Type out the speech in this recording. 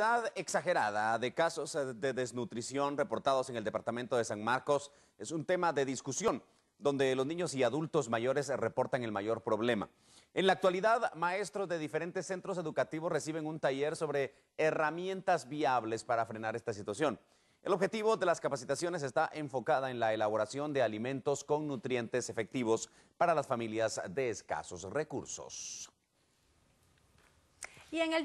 cantidad exagerada de casos eh, de desnutrición reportados en el departamento de San Marcos es un tema de discusión, donde los niños y adultos mayores reportan el mayor problema. En la actualidad, maestros de diferentes centros educativos reciben un taller sobre herramientas viables para frenar esta situación. El objetivo de las capacitaciones está enfocada en la elaboración de alimentos con nutrientes efectivos para las familias de escasos recursos. Y en el